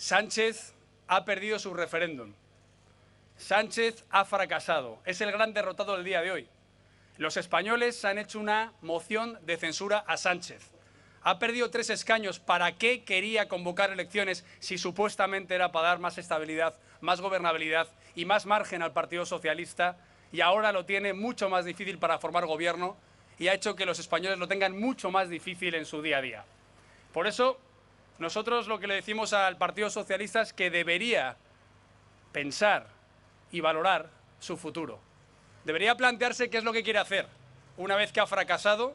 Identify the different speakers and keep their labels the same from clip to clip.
Speaker 1: Sánchez ha perdido su referéndum. Sánchez ha fracasado. Es el gran derrotado del día de hoy. Los españoles han hecho una moción de censura a Sánchez. Ha perdido tres escaños. ¿Para qué quería convocar elecciones si supuestamente era para dar más estabilidad, más gobernabilidad y más margen al Partido Socialista? Y ahora lo tiene mucho más difícil para formar gobierno y ha hecho que los españoles lo tengan mucho más difícil en su día a día. Por eso nosotros lo que le decimos al Partido Socialista es que debería pensar y valorar su futuro. Debería plantearse qué es lo que quiere hacer una vez que ha fracasado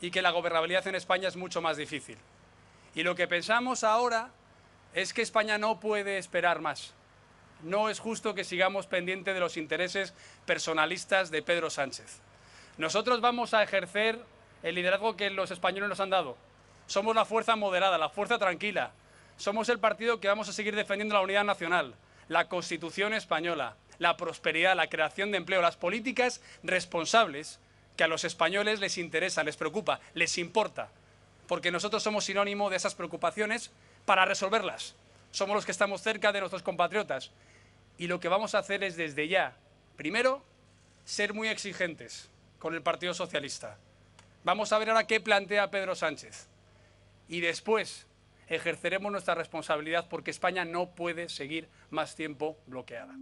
Speaker 1: y que la gobernabilidad en España es mucho más difícil. Y lo que pensamos ahora es que España no puede esperar más. No es justo que sigamos pendiente de los intereses personalistas de Pedro Sánchez. Nosotros vamos a ejercer el liderazgo que los españoles nos han dado, somos la fuerza moderada, la fuerza tranquila. Somos el partido que vamos a seguir defendiendo la unidad nacional, la Constitución española, la prosperidad, la creación de empleo, las políticas responsables que a los españoles les interesa, les preocupa, les importa, porque nosotros somos sinónimo de esas preocupaciones para resolverlas. Somos los que estamos cerca de nuestros compatriotas y lo que vamos a hacer es desde ya, primero, ser muy exigentes con el Partido Socialista. Vamos a ver ahora qué plantea Pedro Sánchez y después ejerceremos nuestra responsabilidad porque España no puede seguir más tiempo bloqueada.